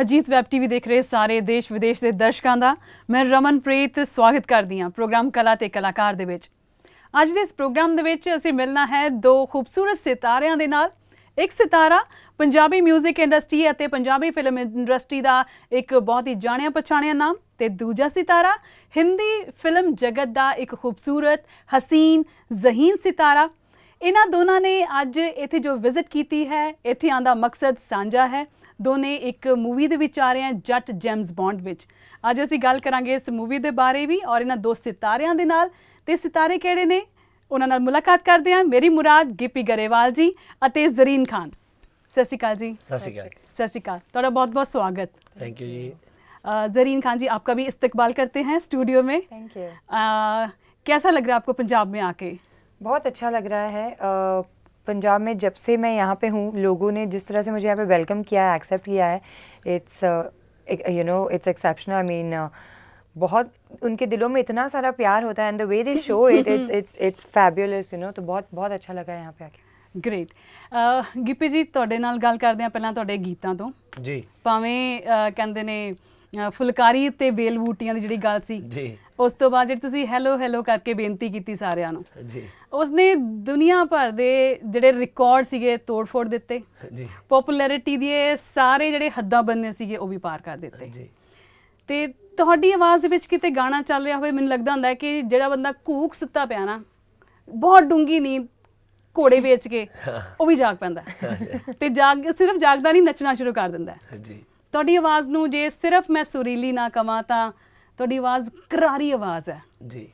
Ajit web TV ਦੇਖ ਰਹੇ ਸਾਰੇ ਦੇਸ਼ ਵਿਦੇਸ਼ ਦੇ ਦਰਸ਼ਕਾਂ ਦਾ ਮੈਂ ਰਮਨਪ੍ਰੀਤ ਸਵਾਗਤ ਕਰਦੀ ਹਾਂ ਪ੍ਰੋਗਰਾਮ ਕਲਾ ਤੇ ਕਲਾਕਾਰ ਦੇ ਵਿੱਚ ਅੱਜ ਦੇ ਇਸ ਪ੍ਰੋਗਰਾਮ ਦੇ ਵਿੱਚ ਅਸੀਂ ਮਿਲਣਾ ਹੈ ਦੋ ਖੂਬਸੂਰਤ ਸਿਤਾਰਿਆਂ ਦੇ ਨਾਲ ਇੱਕ ਸਿਤਾਰਾ ਪੰਜਾਬੀ 뮤직 ਇੰਡਸਟਰੀ ਅਤੇ ਪੰਜਾਬੀ ਫਿਲਮ ਇੰਡਸਟਰੀ ਦਾ ਇੱਕ ਬਹੁਤ ਹੀ ਜਾਣਿਆ ਪਛਾਣਿਆ ਨਾਮ ਤੇ ਦੂਜਾ ਸਿਤਾਰਾ ਹਿੰਦੀ ਫਿਲਮ ਜਗਤ ਦਾ ਇੱਕ ਖੂਬਸੂਰਤ ਹਸੀਨ ਜ਼ਹੀਨ ਸਿਤਾਰਾ ਇਹਨਾਂ ਦੋਨਾਂ ਨੇ ਅੱਜ ਇੱਥੇ ਜੋ ਵਿਜ਼ਿਟ ਕੀਤੀ ਹੈ ਇੱਥੇ ਆਂਦਾ ਮਕਸਦ ਸਾਂਝਾ ਹੈ ਦੋਨੇ ਇੱਕ ਮੂਵੀ ਦੇ ਵਿੱਚ ਆ ਰਹੇ ਹਨ ਜੱਟ ਜੈਮਸ ਬੌਂਡ ਵਿੱਚ ਅੱਜ ਅਸੀਂ ਗੱਲ ਕਰਾਂਗੇ ਇਸ ਮੂਵੀ ਦੇ ਬਾਰੇ ਵੀ ਔਰ ਇਹਨਾਂ ਦੋ ਸਿਤਾਰਿਆਂ ਦੇ ਨਾਲ ਤੇ ਸਿਤਾਰੇ ਕਿਹੜੇ ਨੇ ਉਹਨਾਂ ਨਾਲ ਮੁਲਾਕਾਤ ਕਰਦੇ ਹਾਂ ਮੇਰੀ ਮੁਰਾਦ ਗਿੱਪੀ ਗਰੇਵਾਲ ਜੀ ਅਤੇ ਜ਼ਰੀਨ ਖਾਨ ਸਤਿ ਸ਼੍ਰੀ ਅਕਾਲ ਜੀ ਸਤਿ ਸ਼੍ਰੀ ਅਕਾਲ ਸਤਿ ਸ਼੍ਰੀ ਅਕਾਲ ਤੁਹਾਡਾ ਬਹੁਤ-ਬਹੁਤ ਸਵਾਗਤ ਥੈਂਕ ਯੂ ਜੀ ਜ਼ਰੀਨ ਖਾਨ ਜੀ ਆਪਕਾ ਵੀ ਇਸਤਕਬਾਲ ਕਰਤੇ हैं ਸਟੂਡੀਓ ਮੇ ਥੈਂਕ ਯੂ कैसा ਲੱਗ ਰਿਹਾ ਆਪਕੋ ਪੰਜਾਬ ਮੇ ਆ ਕੇ ਬਹੁਤ ਅੱਛਾ ਲੱਗ रहा ਹੈ पंजाब में जब से मैं यहाँ पे हूँ लोगों ने जिस तरह से मुझे यहाँ पे वेलकम किया है एक्सेप्ट किया है it's you know it's exceptional I mean बहुत उनके दिलों में इतना सारा प्यार होता है and the way they show it it's it's it's fabulous you know तो बहुत बहुत अच्छा लगा यहाँ पे आके ਗ੍ਰੇਟ ਗਿੱਪੀ ਜੀ ਤੁਹਾਡੇ ਨਾਲ ਗੱਲ ਕਰਦੇ ਆ ਪਹਿਲਾਂ ਤੁਹਾਡੇ ਗੀਤਾਂ ਤੋਂ ਜੀ ਭਾਵੇਂ ਕਹਿੰਦੇ ਨੇ ਫੁਲਕਾਰੀ ਤੇ ਬੇਲ ਬੂਟੀਆਂ ਦੀ ਜਿਹੜੀ ਗੱਲ ਸੀ ਜੀ ਉਸ ਤੋਂ ਬਾਅਦ ਜਿਹੜੀ ਤੁਸੀਂ ਹੈਲੋ ਹੈਲੋ ਕਰਕੇ ਬੇਨਤੀ ਕੀਤੀ ਸਾਰਿਆਂ ਨੂੰ ਜੀ ਉਸਨੇ ਦੁਨੀਆ ਭਰ ਦੇ ਜਿਹੜੇ ਰਿਕਾਰਡ ਸੀਗੇ ਤੋੜ-ਫੋੜ ਦਿੱਤੇ ਜੀ ਪੋਪੂਲੈਰਿਟੀ ਦੇ ਸਾਰੇ ਜਿਹੜੇ ਹੱਦਾਂ ਬੰਨੇ ਸੀਗੇ ਉਹ ਵੀ ਪਾਰ ਕਰ ਦਿੱਤੇ ਜੀ ਤੇ ਤੁਹਾਡੀ ਆਵਾਜ਼ ਦੇ ਵਿੱਚ ਕਿਤੇ ਗਾਣਾ ਚੱਲ ਰਿਹਾ ਹੋਵੇ ਮੈਨੂੰ ਲੱਗਦਾ ਹੁੰਦਾ ਕਿ ਜਿਹੜਾ ਬੰਦਾ ਕੂਕ ਸੁੱਤਾ ਪਿਆ ਨਾ ਬਹੁਤ ਡੂੰਗੀ ਨੀਂਦ ਘੋੜੇ ਵੇਚ ਕੇ ਉਹ ਵੀ ਜਾਗ ਪੈਂਦਾ ਤੇ ਜਾਗ ਸਿਰਫ ਜਾਗਦਾ ਨਹੀਂ ਨੱਚਣਾ ਸ਼ੁਰੂ ਕਰ ਦਿੰਦਾ ਜੀ ਤੁਹਾਡੀ ਆਵਾਜ਼ ਨੂੰ ਜੇ ਸਿਰਫ ਮੈਂ ਸੁਰੀਲੀ ਨਾ ਕਵਾਂ ਤਾਂ ਤੁਹਾਡੀ ਆਵਾਜ਼ ਕਰਾਰੀ ਆਵਾਜ਼ ਹੈ ਜੀ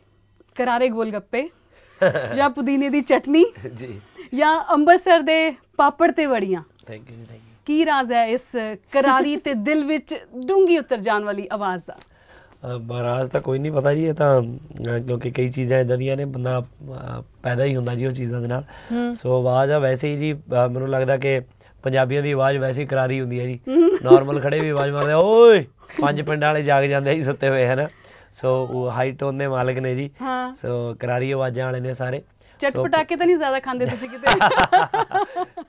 ਕਰਾਰੇ ਗੋਲ ਗੱਪੇ ਜਾਂ ਪੁਦੀਨੇ ਦੀ ਚਟਨੀ ਜੀ ਜਾਂ ਅੰਮ੍ਰਿਤਸਰ ਦੇ ਪਾਪੜ ਤੇ ਵੜੀਆਂ ਥੈਂਕ ਯੂ ਥੈਂਕ ਯੂ ਕੀ ਰਾਜ਼ ਹੈ ਇਸ ਕਰਾਰੀ ਤੇ ਦਿਲ ਵਿੱਚ ਡੂੰਗੀ ਉਤਰ ਜਾਣ ਵਾਲੀ ਆਵਾਜ਼ ਦਾ ਰਾਜ ਤਾਂ ਕੋਈ ਨਹੀਂ ਪਤਾ ਜੀ ਇਹ ਤਾਂ ਕਿਉਂਕਿ ਕਈ ਚੀਜ਼ਾਂ ਇਦਾਂ ਦੀਆਂ ਨੇ ਬੰਦਾ ਪੈਦਾ ਹੀ ਹੁੰਦਾ ਜੀ ਉਹ ਚੀਜ਼ਾਂ ਦੇ ਨਾਲ ਸੋ ਆਵਾਜ਼ ਆ ਵੈਸੇ ਹੀ ਜੀ ਮੈਨੂੰ ਲੱਗਦਾ ਕਿ ਪੰਜਾਬੀਆਂ ਦੀ ਆਵਾਜ਼ ਵੈਸੇ ਹੀ ਕਰਾਰੀ ਹੁੰਦੀ ਹੈ ਜੀ ਨਾਰਮਲ ਖੜੇ ਵੀ ਆਵਾਜ਼ ਮਾਰਦੇ ਓਏ ਪੰਜ ਪਿੰਡਾਂ ਵਾਲੇ ਜਾਗ ਜਾਂਦੇ ਸੀ ਸੁੱਤੇ ਹੋਏ ਹਨ ਸੋ ਉਹ ਹਾਈ ਟੋਨ ਦੇ ਮਾਲਕ ਨੇ ਜੀ ਹਾਂ ਸੋ ਕਰਾਰੀ ਆਵਾਜ਼ਾਂ ਵਾਲੇ ਨੇ ਸਾਰੇ ਚਟਪਟਾਕੇ ਤਾਂ ਨਹੀਂ ਜ਼ਿਆਦਾ ਖਾਂਦੇ ਤੁਸੀਂ ਕਿਤੇ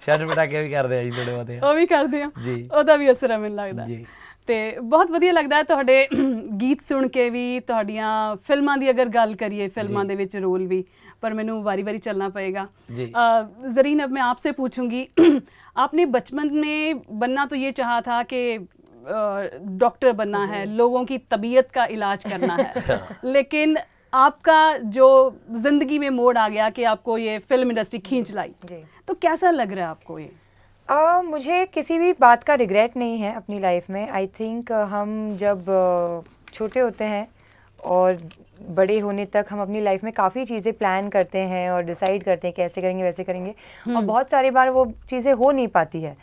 ਚਟਪਟਾਕੇ ਵੀ ਕਰਦੇ ਆ ਜੀ ਥੋੜੇ ਬਹੁਤੇ ਉਹ ਵੀ ਕਰਦੇ ਆ ਜੀ ਉਹਦਾ ਵੀ ਅਸਰ ਮੈਨੂੰ ਲੱਗਦਾ ਜੀ ਤੇ ਬਹੁਤ ਵਧੀਆ ਲੱਗਦਾ ਹੈ ਤੁਹਾਡੇ ਗੀਤ ਸੁਣ ਕੇ ਵੀ ਤੁਹਾਡੀਆਂ ਫਿਲਮਾਂ ਦੀ ਅਗਰ ਗੱਲ ਕਰੀਏ ਫਿਲਮਾਂ ਦੇ ਵਿੱਚ ਰੋਲ ਵੀ ਪਰ ਮੈਨੂੰ ਵਾਰੀ-ਵਾਰੀ ਚੱਲਣਾ ਪਏਗਾ ਜ਼ਰੀਨ ਅਬ ਮੈਂ ਆਪਸੇ ਪੁੱਛੂੰਗੀ ਆਪਨੇ ਬਚਪਨ ਮੇਂ ਬੰਨਾ तो ਇਹ ਚਾਹਾ ਥਾ ਕਿ डॉक्टर बनना है लोगों की तबीयत का इलाज करना है हाँ। लेकिन आपका जो जिंदगी में मोड आ गया कि आपको ये फिल्म इंडस्ट्री खींच लाई तो कैसा लग रहा है आपको ये आ, मुझे किसी भी बात का रिग्रेट नहीं है अपनी लाइफ में आई थिंक हम जब छोटे होते हैं और बड़े होने तक हम अपनी लाइफ में काफ़ी चीज़ें प्लान करते हैं और डिसाइड करते हैं कैसे करेंगे वैसे करेंगे और हम्म। बहुत सारी बार वो चीज़ें हो नहीं पाती है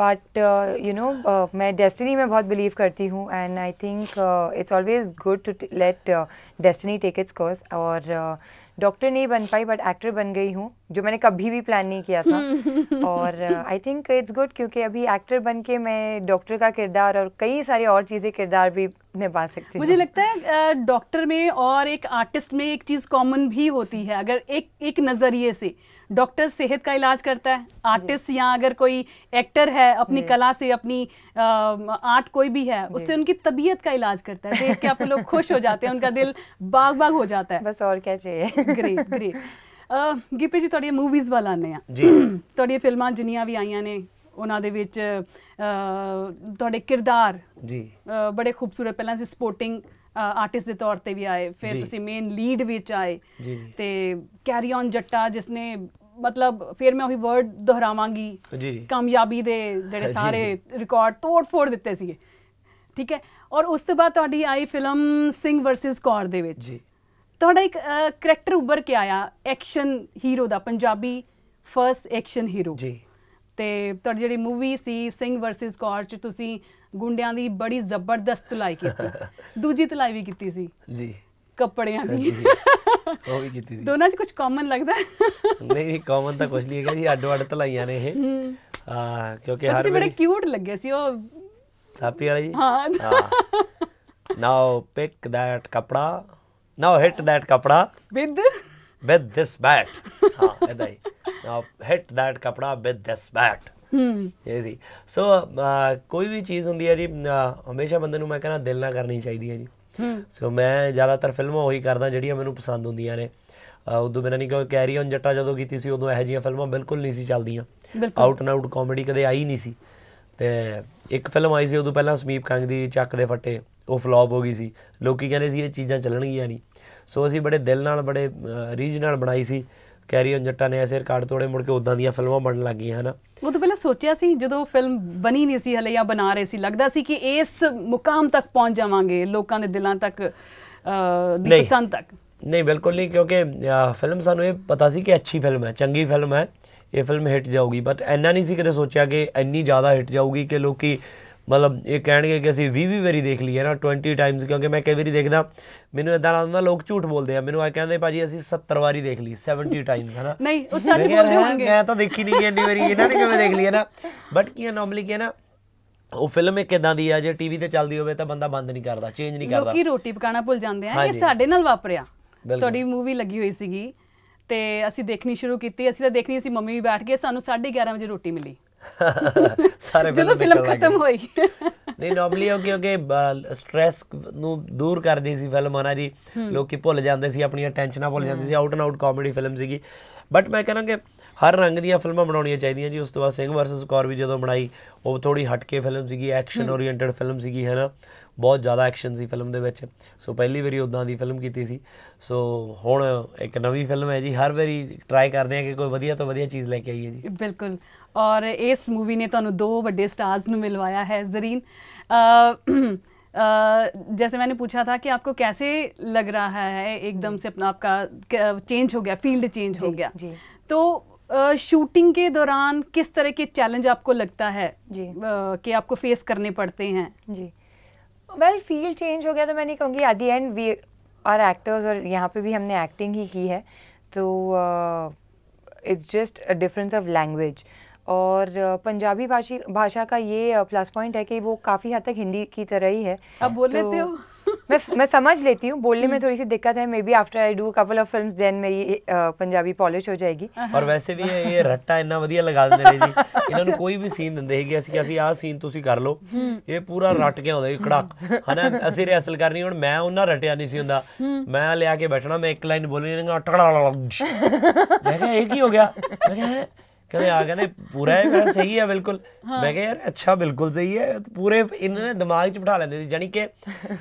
बट यू नो मैं डेस्टिनी में बहुत बिलीव करती हूँ and I think it's always good to let destiny take its course और डॉक्टर uh, नहीं बन पाई बट एक्टर बन गई हूँ जो मैंने कभी भी प्लान नहीं किया था और आई थिंक इट्स गुड क्योंकि अभी एक्टर बन के मैं डॉक्टर का किरदार और कई सारे और चीज़ें किरदार भी निभा सकती मुझे लगता है डॉक्टर uh, में और एक आर्टिस्ट में एक चीज़ कॉमन भी होती है अगर एक एक नज़रिए से डॉक्टर सेहत का इलाज करता है आर्टिस्ट या अगर कोई एक्टर है अपनी कला से अपनी आर्ट कोई भी है उससे उनकी तबीयत का इलाज करता है देख के आप लोग खुश हो जाते हैं उनका दिल बाग बाग हो जाता है बस और क्या चाहिए ग्रेट ग्रेਟ ਗਿੱਪੀ ਜੀ ਤੁਹਾਡੀਆਂ ਮੂਵੀਜ਼ ਵੱਲ ਆਨੇ ਆ ਜੀ ਤੁਹਾਡੀਆਂ ਫਿਲਮਾਂ ਜਿੰਨੀਆਂ ਵੀ ਆਈਆਂ ਨੇ ਉਹਨਾਂ ਦੇ ਵਿੱਚ ਤੁਹਾਡੇ ਕਿਰਦਾਰ ਜੀ ਬੜੇ ਖੂਬਸੂਰਤ ਪਹਿਲਾਂ ਸੀ ਸਪੋਰਟਿੰਗ ਆਰਟਿਸਟ ਦੇ ਤੌਰ ਤੇ ਵੀ ਆਏ ਫਿਰ ਤੁਸੀਂ ਮੇਨ ਲੀਡ ਵਿੱਚ ਆਏ ਤੇ ਕੈਰੀ ਔਨ ਜੱਟਾ ਜਿਸ ਨੇ ਮਤਲਬ ਫਿਰ ਮੈਂ ਉਹੀ ਵਰਡ ਦੁਹਰਾਵਾਂਗੀ ਜੀ ਕਾਮਯਾਬੀ ਦੇ ਜਿਹੜੇ ਸਾਰੇ ਰਿਕਾਰਡ ਤੋੜ ਫੋੜ ਦਿੱਤੇ ਸੀਗੇ ਠੀਕ ਹੈ ਔਰ ਉਸ ਤੋਂ ਬਾਅਦ ਤੁਹਾਡੀ ਆਈ ਫਿਲਮ ਸਿੰਘ ਵਰਸਸ ਕੌਰ ਦੇ ਵਿੱਚ ਜੀ ਤੁਹਾਡਾ ਇੱਕ ਕੈਰੈਕਟਰ ਉੱਭਰ ਕੇ ਆਇਆ ਐਕਸ਼ਨ ਹੀਰੋ ਦਾ ਪੰਜਾਬੀ ਫਰਸਟ ਐਕਸ਼ਨ ਹੀਰੋ ਜੀ ਤੇ ਤੁਹਾਡੀ ਜਿਹੜੀ ਮੂਵੀ ਸੀ ਸਿੰਘ ਵਰਸਸ ਕੌਰ ਚ ਤੁਸੀਂ ਗੁੰਡਿਆਂ ਦੀ ਬੜੀ ਜ਼ਬਰਦਸਤ ਤਲਾਈ ਕੀਤੀ ਦੂਜੀ ਤਲਾਈ ਵੀ ਕੀਤੀ ਸੀ ਜੀ ਕੱਪੜਿਆਂ ਦੀ ਉਹ ਵੀ ਕੀਤੀ ਸੀ ਦੋਨਾਂ 'ਚ ਕੁਝ ਕਾਮਨ ਲੱਗਦਾ ਨਹੀਂ ਕਾਮਨ ਤਾਂ ਕੁਝ ਨਹੀਂ ਹੈਗਾ ਜੀ ਅੱਡ-ਅੱਡ ਤਲਾਈਆਂ ਨੇ ਇਹ ਹਾਂ ਕਿਉਂਕਿ ਹਰ ਬੜੇ ਕਿਊਟ ਲੱਗੇ ਸੀ ਉਹ ਥਾਪੀ ਵਾਲੀ ਹਾਂ ਨਾਓ ਪਿਕ ਦੈਟ ਕਪੜਾ ਨਾਓ ਹਿੱਟ ਦੈਟ ਕਪੜਾ ਵਿਦ ਵਿਦ ਥਿਸ ਬੈਟ ਹਾਂ ਇਹਦਾ ਹੀ ਨਾਓ ਹਿੱਟ ਦੈਟ ਕਪੜਾ ਵਿਦ ਥਿਸ ਬੈਟ ਇਹ ਸੀ ਸੋ ਕੋਈ ਵੀ ਚੀਜ਼ ਹੁੰਦੀ ਹੈ ਜੀ ਹਮੇਸ਼ਾ ਬੰਦੇ ਨੂੰ ਮੈਂ ਕਹਿੰਦਾ ਦਿਲ ਨਾਲ ਕਰਨੀ ਚਾਹੀਦੀ ਹੈ ਜੀ ਸੋ ਮੈਂ ਜ਼ਿਆਦਾਤਰ ਫਿਲਮਾਂ ਉਹੀ ਕਰਦਾ ਜਿਹੜੀਆਂ ਮੈਨੂੰ ਪਸੰਦ ਹੁੰਦੀਆਂ ਨੇ ਉਦੋਂ ਮੈਨਾਂ ਨਹੀਂ ਕਿ ਕੈਰੀ ਔਨ ਜੱਟਾ ਜਦੋਂ ਕੀਤੀ ਸੀ ਉਦੋਂ ਇਹੋ ਜਿਹੀਆਂ ਫਿਲਮਾਂ ਬਿਲਕੁਲ ਨਹੀਂ ਸੀ ਚੱਲਦੀਆਂ ਆਊਟ ਐਂਡ ਆਊਟ ਕਾਮੇਡੀ ਕਦੇ ਆਈ ਨਹੀਂ ਸੀ ਤੇ ਇੱਕ ਫਿਲਮ ਆਈ ਸੀ ਉਦੋਂ ਪਹਿਲਾਂ ਸਮੀਪ ਕੰਗ ਦੀ ਚੱਕ ਦੇ ਫੱਟੇ ਉਹ ਫਲॉप ਹੋ ਗਈ ਸੀ ਲੋਕੀ ਕਹਿੰਦੇ ਸੀ ਇਹ ਚੀਜ਼ਾਂ ਚੱਲਣਗੀਆਂ ਨਹੀਂ ਸੋ ਅਸੀਂ ਬੜੇ ਦਿਲ ਨਾਲ ਬੜੇ ਰੀਜਨਲ ਬਣਾਈ ਸੀ ਓਨ ਜੱਟਾ ਨੇ ਐਸੇ ਰਿਕਾਰਡ ਤੋੜੇ ਮੁੜ ਕੇ ਉਦਾਂ ਦੀਆਂ ਫਿਲਮਾਂ ਬਣਨ ਲੱਗੀਆਂ ਹਨਾ ਉਹ ਤਾਂ ਪਹਿਲਾਂ ਸੋਚਿਆ ਸੀ ਜਦੋਂ ਫਿਲਮ ਬਣੀ ਨਹੀਂ ਸੀ ਹਲੇ ਜਾਂ ਬਣਾ ਰਹੇ ਸੀ ਲੱਗਦਾ ਸੀ ਕਿ ਇਸ ਮੁਕਾਮ ਤੱਕ ਪਹੁੰਚ ਜਾਵਾਂਗੇ ਲੋਕਾਂ ਦੇ ਦਿਲਾਂ ਤੱਕ ਦੀ ਪਸੰਦ ਤੱਕ ਨਹੀਂ ਬਿਲਕੁਲ ਨਹੀਂ ਕਿਉਂਕਿ ਫਿਲਮ ਸਾਨੂੰ ਇਹ ਪਤਾ ਸੀ ਕਿ ਅੱਛੀ ਫਿਲਮ ਹੈ ਚੰਗੀ ਫਿਲਮ ਹੈ ਇਹ ਫਿਲਮ ਹਿੱਟ ਜਾਊਗੀ ਬਟ ਐਨਾ ਨਹੀਂ ਸੀ ਕਦੇ ਸੋਚਿਆ ਕਿ ਇੰਨੀ ਜ਼ਿਆਦਾ ਹਿੱਟ ਜਾਊਗੀ ਕਿ ਲੋਕੀ ਮਤਲਬ ਇਹ ਕਹਿਣਗੇ ਕਿ ਅਸੀਂ 20 20 ਵਾਰੀ ਦੇਖ ਲਈ ਹੈ ਨਾ 20 ਟਾਈਮਸ ਕਿਉਂਕਿ ਮੈਂ ਕਈ ਵਾਰੀ ਦੇਖਦਾ ਮੈਨੂੰ ਇਦਾਂ ਲੱਗਦਾ ਲੋਕ ਝੂਠ ਬੋਲਦੇ ਆ ਮੈਨੂੰ ਆ ਕਹਿੰਦੇ ਭਾਜੀ ਅਸੀਂ 70 ਵਾਰੀ ਦੇਖ ਲਈ 70 ਟਾਈਮਸ ਹੈ ਨਾ ਨਹੀਂ ਉਹ ਸੱਚ ਬੋਲਦੇ ਹੋਣਗੇ ਮੈਂ ਤਾਂ ਦੇਖੀ ਨਹੀਂ ਇੰਨੀ ਵਾਰੀ ਇਹਨਾਂ ਨੇ ਕਿਵੇਂ ਦੇਖ ਲਈ ਹੈ ਨਾ ਬਟ ਕੀ ਨਾਰਮਲੀ ਕੀ ਹੈ ਨਾ ਉਹ ਫਿਲਮ ਇੱਕ ਇਦਾਂ ਦੀ ਆ ਜੇ ਟੀਵੀ ਤੇ ਚੱਲਦੀ ਹੋਵੇ ਤਾਂ ਬੰਦਾ ਬੰਦ ਨਹੀਂ ਕਰਦਾ ਚੇਂਜ ਨਹੀਂ ਕਰਦਾ ਲੋਕੀ ਰੋਟੀ ਪਕਾਣਾ ਭੁੱਲ ਜਾਂਦੇ ਆ ਇਹ ਸਾਡੇ ਨਾਲ ਵਾਪਰਿਆ ਤੁਹਾਡੀ ਮੂਵੀ ਲੱਗੀ ਹੋਈ ਸੀਗੀ ਤੇ ਅਸੀਂ ਦੇਖਣੀ ਸ਼ੁਰੂ ਕੀਤੀ ਅਸੀਂ ਤਾਂ ਦੇਖਣੀ ਸੀ ਮੰਮੀ ਵੀ ਬੈਠ ਗਈ ਸਾਨੂੰ 11:30 ਵਜੇ ਰੋਟੀ ਮਿਲੀ ਸਾਰੇ ਜਦੋਂ ਫਿਲਮ ਖਤਮ ਹੋਈ ਨਹੀਂ ਨਾਰਮਲੀ ਹੋ ਕਿਉਂਕਿ ਸਟ्रेस ਨੂੰ ਦੂਰ ਕਰਦੀ ਸੀ ਫਿਲਮ ਹਨਾ ਜੀ ਲੋਕੀ ਭੁੱਲ ਜਾਂਦੇ ਸੀ ਆਪਣੀਆਂ ਟੈਨਸ਼ਨਾਂ ਭੁੱਲ ਜਾਂਦੇ ਸੀ out and out comedy film ਸੀਗੀ ਬਟ ਮੈਂ ਕਹਾਂਗਾ ਹਰ ਰੰਗ ਦੀਆਂ ਫਿਲਮਾਂ ਬਣਾਉਣੀਆਂ ਚਾਹੀਦੀਆਂ ਜੀ ਉਸ ਤੋਂ ਬਾਅਦ ਸਿੰਘ ਵਰਸਸ ਕੌਰ ਵੀ ਜਦੋਂ ਬਣਾਈ ਉਹ ਥੋੜੀ ਹਟਕੇ ਫਿਲਮ ਸੀਗੀ ਐਕਸ਼ਨ ਓਰੀਐਂਟਡ ਫਿਲਮ ਸੀਗੀ ਹੈ ਨਾ ਬਹੁਤ ਜ਼ਿਆਦਾ ਐਕਸ਼ਨ ਸੀ ਫਿਲਮ ਦੇ ਵਿੱਚ ਸੋ ਪਹਿਲੀ ਵਾਰੀ ਉਦਾਂ ਦੀ ਫਿਲਮ ਕੀਤੀ ਸੀ ਸੋ ਹੁਣ ਇੱਕ ਨਵੀਂ ਫਿਲਮ ਹੈ ਜੀ ਹਰ ਵਾਰੀ ਟਰਾਈ ਕਰਦੇ ਆ ਕਿ ਕੋਈ ਵਧੀਆ ਤੋਂ ਵਧੀਆ ਚੀਜ਼ ਲੈ ਕੇ ਆਈਏ ਜੀ ਬਿਲਕੁਲ ਔਰ ਇਸ ਮੂਵੀ ਨੇ ਤੁਹਾਨੂੰ ਦੋ ਵੱਡੇ ਸਟਾਰਸ ਨੂੰ ਮਿਲਵਾਇਆ है जरीन जैसे मैंने पूछा था कि आपको कैसे लग रहा है एकदम से अपना आपका चेंज हो गया फील्ड चेंज हो गया जी तो शूटिंग के दौरान किस तरह के चैलेंज आपको लगता है जी कि आपको फेस करने पड़ते हैं जी वेल फील्ड चेंज हो गया तो मैं नहीं कहूँगी at the end we are actors और यहाँ पे भी हमने एक्टिंग ही की है तो it's just a difference of language और uh, पंजाबी भाषी भाषा का ये प्लस uh, पॉइंट है कि वो काफ़ी हद तक हिंदी की तरह ही है आप बोल तो, लेते हो ਮੈਂ ਮੈਂ समझ ਲੈਂਦੀ ਹਾਂ बोलने में ਥੋੜੀ ਸੀ ਦਿੱਕਤ ਹੈ maybe after I do a couple of films then ਮੇਰੀ ਪੰਜਾਬੀ ਪਾਲਿਸ਼ ਹੋ ਜਾਏਗੀ ਔਰ ਵੈਸੇ ਵੀ ਇਹ ਰੱਟਾ ਇੰਨਾ ਵਧੀਆ ਲਗਾ ਦਿੰਦੇ ਨੇ ਜੀ ਇਹਨਾਂ ਨੂੰ ਕੋਈ ਵੀ ਸੀਨ ਦਿੰਦੇ ਹੈਗੇ ਅਸੀਂ ਅਸੀਂ ਆਹ ਸੀਨ ਤੁਸੀਂ ਕਰ ਲਓ ਇਹ ਪੂਰਾ ਰੱਟ ਕੇ ਆਉਂਦਾ ਕੜਾਕ ਹਨਾ ਅਸੀਂ ਰਿਹਸਲ ਕਰਨੀ ਹੁਣ ਮੈਂ ਉਹਨਾਂ ਰਟਿਆ ਨਹੀਂ ਸੀ ਹੁੰਦਾ ਮੈਂ ਲਿਆ ਕੇ ਬੈਠਣਾ ਮੈਂ ਇੱਕ ਲਾਈਨ ਬੋਲਣੀ ਨਾ ਟਕੜਾ ਮੈਂ ਕਿਹਾ ਇਹ ਕੀ ਹੋ ਗਿਆ ਮੈਂ ਕਿਹਾ ਕਹਿੰਦੇ ਆ ਕਹਿੰਦੇ ਪੂਰਾ ਹੈ ਮੇਰਾ ਸਹੀ ਹੈ ਬਿਲਕੁਲ ਮੈਂ ਕਿਹਾ ਯਾਰ ਅੱਛਾ ਬਿਲਕੁਲ ਸਹੀ ਹੈ ਪੂਰੇ ਇਹਨਾਂ ਨੇ ਦਿਮਾਗ 'ਚ ਬਿਠਾ ਲੈਂਦੇ ਸੀ ਜਾਨੀ ਕਿ